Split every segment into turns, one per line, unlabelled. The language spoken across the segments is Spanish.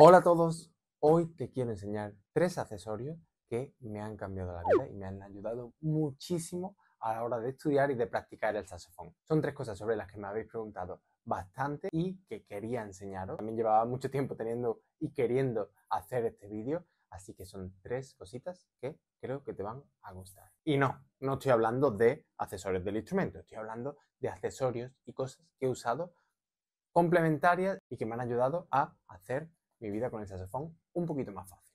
Hola a todos, hoy te quiero enseñar tres accesorios que me han cambiado la vida y me han ayudado muchísimo a la hora de estudiar y de practicar el saxofón. Son tres cosas sobre las que me habéis preguntado bastante y que quería enseñaros. También llevaba mucho tiempo teniendo y queriendo hacer este vídeo, así que son tres cositas que creo que te van a gustar. Y no, no estoy hablando de accesorios del instrumento, estoy hablando de accesorios y cosas que he usado complementarias y que me han ayudado a hacer mi vida con el saxofón un poquito más fácil.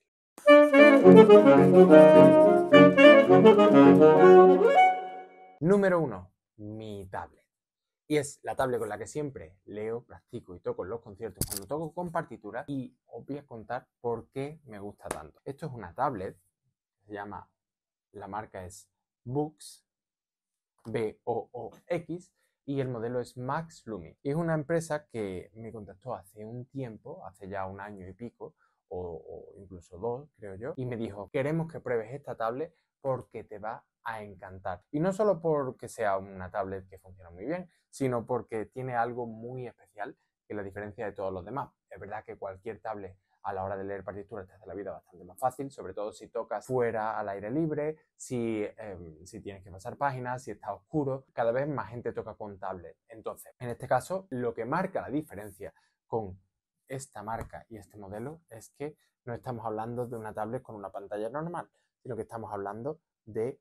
Número 1. Mi tablet. Y es la tablet con la que siempre leo, practico y toco los conciertos cuando toco con partitura. Y os voy a contar por qué me gusta tanto. Esto es una tablet, se llama, la marca es Books, B-O-O-X, y el modelo es Max Lumi. Es una empresa que me contactó hace un tiempo, hace ya un año y pico, o, incluso dos, creo yo, y me dijo, queremos que pruebes esta tablet porque te va a encantar. Y no solo porque sea una tablet que funciona muy bien, sino porque tiene algo muy especial que la diferencia de todos los demás. Es verdad que cualquier tablet a la hora de leer partituras te hace la vida bastante más fácil, sobre todo si tocas fuera al aire libre, si, em, si tienes que pasar páginas, si está oscuro, cada vez más gente toca con tablet. Entonces, en este caso, lo que marca la diferencia con esta marca y este modelo es que no estamos hablando de una tablet con una pantalla normal, sino que estamos hablando de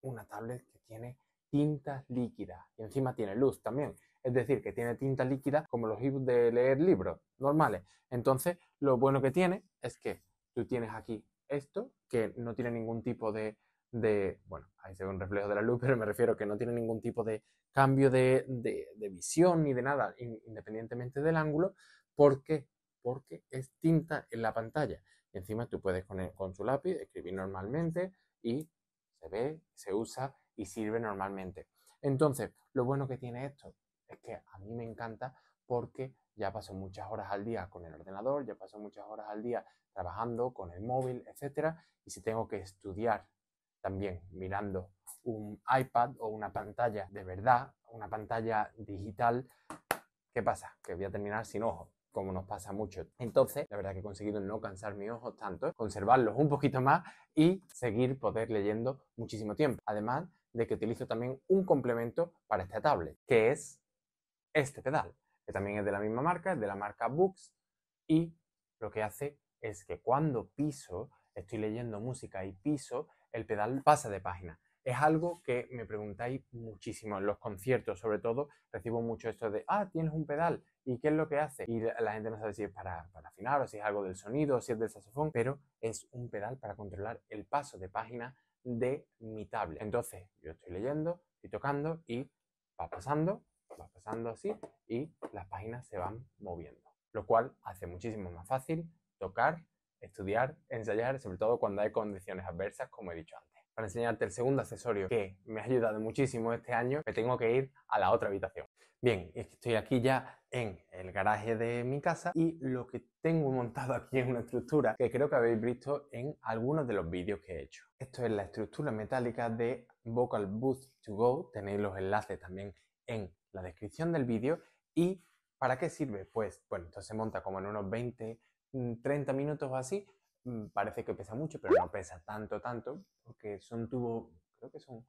una tablet que tiene tintas líquidas y encima tiene luz también es decir, que tiene tinta líquida como los de leer libros normales. Entonces, lo bueno que tiene es que tú tienes aquí esto, que no tiene ningún tipo de, bueno, ahí se ve un reflejo de la luz, pero me refiero que no tiene ningún tipo de cambio de, visión ni de nada, independientemente del ángulo. ¿Por qué? Porque es tinta en la pantalla. encima tú puedes con, con tu lápiz escribir normalmente y se ve, se usa y sirve normalmente. Entonces, lo bueno que tiene esto que a mí me encanta porque ya paso muchas horas al día con el ordenador, ya paso muchas horas al día trabajando con el móvil, etc. Y si tengo que estudiar también mirando un iPad o una pantalla de verdad, una pantalla digital, ¿qué pasa? Que voy a terminar sin ojos como nos pasa mucho. Entonces, la verdad que he conseguido no cansar mis ojos tanto, conservarlos un poquito más y seguir poder leyendo muchísimo tiempo. Además de que utilizo también un complemento para esta tablet, que es este pedal, que también es de la misma marca, es de la marca Books, y lo que hace es que cuando piso, estoy leyendo música y piso, el pedal pasa de página. Es algo que me preguntáis muchísimo en los conciertos, sobre todo recibo mucho esto de, ah, tienes un pedal, ¿y qué es lo que hace? Y la gente no sabe si es para, para afinar o si es algo del sonido o si es del saxofón, pero es un pedal para controlar el paso de página de mi tablet. Entonces, yo estoy leyendo, y tocando y va pasando pasando así y las páginas se van moviendo, lo cual hace muchísimo más fácil tocar, estudiar, ensayar, sobre todo cuando hay condiciones adversas, como he dicho antes para enseñarte el segundo accesorio que me ha ayudado muchísimo este año, me tengo que ir a la otra habitación. Bien, estoy aquí ya en el garaje de mi casa y lo que tengo montado aquí es una estructura que creo que habéis visto en algunos de los vídeos que he hecho. Esto es la estructura metálica de Vocal Booth to Go, tenéis los enlaces también en la descripción del vídeo y ¿para qué sirve? Pues bueno, esto se monta como en unos 20, 30 mm, minutos o así Mm, parece que pesa mucho, pero no pesa tanto, tanto, porque son tubos, creo que son,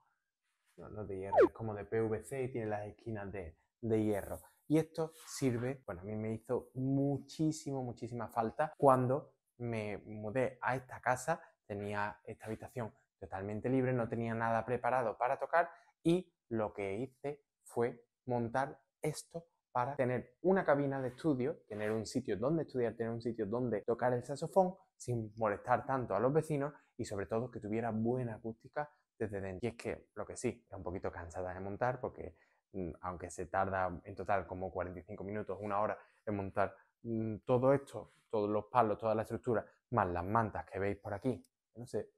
no, de hierro, es como de PVC y tiene las esquinas de, de hierro. Y esto sirve, bueno, a mí me hizo muchísimo, muchísima falta cuando me mudé a esta casa, tenía esta habitación totalmente libre, no tenía nada preparado para tocar y lo que hice fue montar esto para tener una cabina de estudio, tener un sitio donde estudiar, tener un sitio donde tocar el saxofón sin molestar tanto a los vecinos y sobre todo que tuviera buena acústica desde dentro. Y es que lo que sí, es un poquito cansada de montar porque mm, aunque se tarda en total como 45 minutos, una hora en montar mm, todo esto, todos los palos, toda la estructura, más las mantas que veis por aquí, no sé,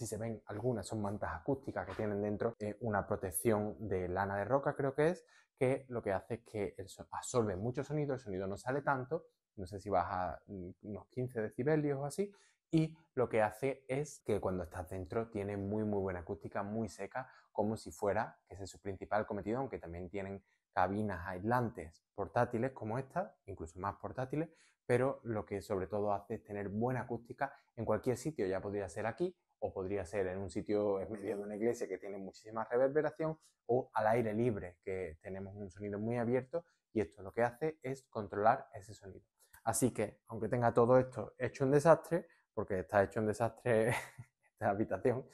si se ven algunas son mantas acústicas que tienen dentro eh, una protección de lana de roca creo que es, que lo que hace es que absorbe mucho sonido, el sonido no sale tanto, no sé si baja mm, unos 15 decibelios o así, y lo que hace es que cuando estás dentro tiene muy muy buena acústica, muy seca, como si fuera, que ese es su principal cometido, aunque también tienen cabinas aislantes portátiles como esta, incluso más portátiles, pero lo que sobre todo hace es tener buena acústica en cualquier sitio, ya podría ser aquí, o podría ser en un sitio en medio de una iglesia que tiene muchísima reverberación o al aire libre que tenemos un sonido muy abierto y esto lo que hace es controlar ese sonido. Así que aunque tenga todo esto hecho un desastre, porque está hecho un desastre esta habitación,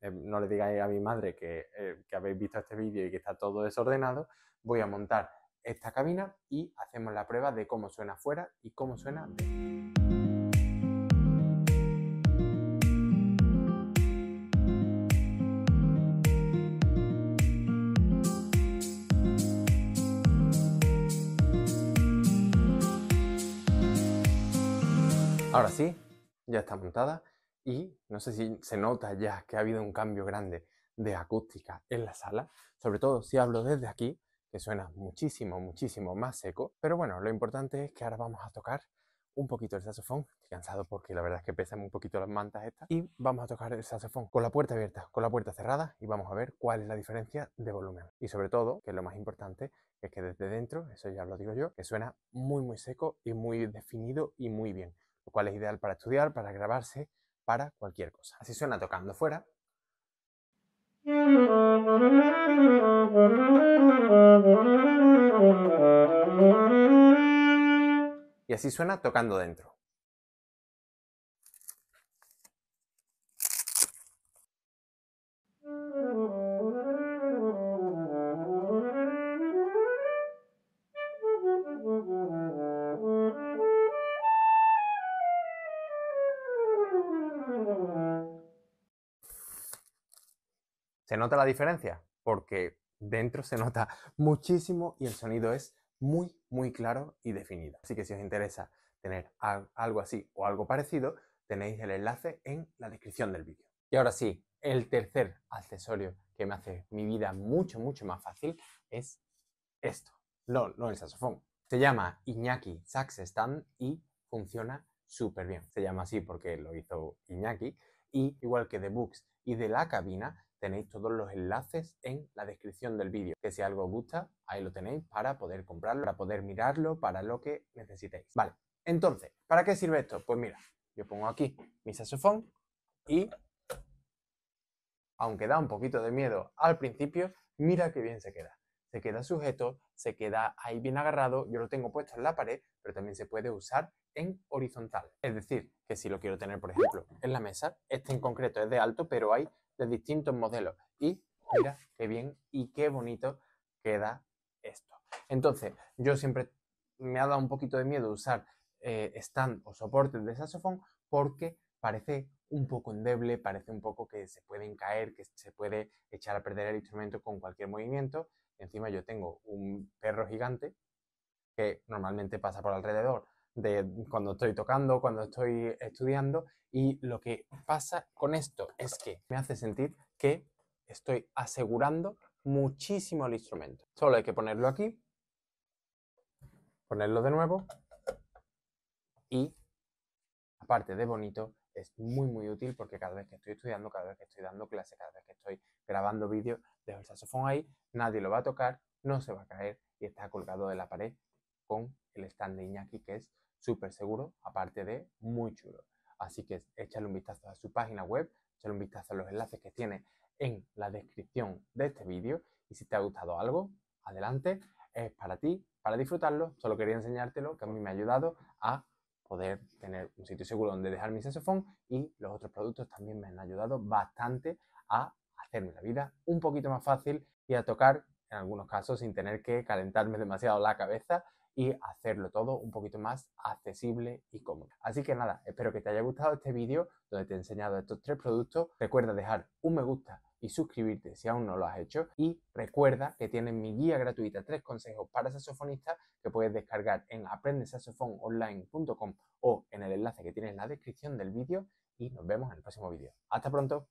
eh, no le digáis a mi madre eh, que, habéis visto este vídeo y que está todo desordenado, voy a montar esta cabina y hacemos la prueba de cómo suena afuera y cómo suena Ahora sí, ya está montada y no sé si se nota ya que ha habido un cambio grande de acústica en la sala, sobre todo si hablo desde aquí, que suena muchísimo, muchísimo más seco, pero bueno, lo importante es que ahora vamos a tocar un poquito el saxofón, estoy cansado porque la verdad es que pesan un poquito las mantas estas, y vamos a tocar el saxofón con la puerta abierta, con la puerta cerrada, y vamos a ver cuál es la diferencia de volumen. Y sobre todo, que lo más importante es que desde dentro, eso ya lo digo yo, que suena muy muy seco y muy definido y muy bien lo cual es ideal para estudiar, para grabarse, para cualquier cosa. Así suena tocando fuera. Y así suena tocando dentro. ¿Se nota la diferencia? Porque dentro se nota muchísimo y el sonido es muy, muy claro y definido. Así que si os interesa tener algo así o algo parecido, tenéis el enlace en la descripción del vídeo. Y ahora sí, el tercer accesorio que me hace mi vida mucho, mucho más fácil es esto. No, no el saxofón. Se llama Iñaki Sax Stand y funciona súper bien. Se llama así porque lo hizo Iñaki. Y igual que The Books y de la cabina, Tenéis todos los enlaces en la descripción del vídeo, que si algo os gusta, ahí lo tenéis para poder comprarlo, para poder mirarlo, para lo que necesitéis. Vale, entonces, ¿para qué sirve esto? Pues mira, yo pongo aquí mi saxofón y, aunque da un poquito de miedo al principio, mira qué bien se queda. Se queda sujeto, se queda ahí bien agarrado, yo lo tengo puesto en la pared, pero también se puede usar en horizontal. Es decir, que si lo quiero tener, por ejemplo, en la mesa, este en concreto es de alto, pero hay de distintos modelos. Y mira qué bien y qué bonito queda esto. Entonces, yo siempre me ha dado un poquito de miedo usar eh, stand o soportes de saxofón porque parece un poco endeble, parece un poco que se pueden caer, que se puede echar a perder el instrumento con cualquier movimiento. Encima yo tengo un perro gigante que normalmente pasa por alrededor de cuando estoy tocando, cuando estoy estudiando y lo que pasa con esto es que me hace sentir que estoy asegurando muchísimo el instrumento. Solo hay que ponerlo aquí, ponerlo de nuevo y aparte de bonito es muy muy útil porque cada vez que estoy estudiando, cada vez que estoy dando clase, cada vez que estoy grabando vídeos, dejo el saxofón ahí, nadie lo va a tocar, no se va a caer y está colgado de la pared con el stand de Iñaki que es súper seguro, aparte de muy chulo. Así que échale un vistazo a su página web, échale un vistazo a los enlaces que tiene en la descripción de este vídeo. Y si te ha gustado algo, adelante, es para ti, para disfrutarlo. Solo quería enseñártelo, que a mí me ha ayudado a poder tener un sitio seguro donde dejar mi sesofón y los otros productos también me han ayudado bastante a hacerme la vida un poquito más fácil y a tocar en algunos casos sin tener que calentarme demasiado la cabeza y hacerlo todo un poquito más accesible y cómodo. Así que nada, espero que te haya gustado este vídeo donde te he enseñado estos tres productos. Recuerda dejar un me gusta y suscribirte si aún no lo has hecho. Y recuerda que tienes mi guía gratuita, tres consejos para saxofonistas que puedes descargar en aprendesaxofononline.com o en el enlace que tienes en la descripción del vídeo. Y nos vemos en el próximo vídeo. Hasta pronto.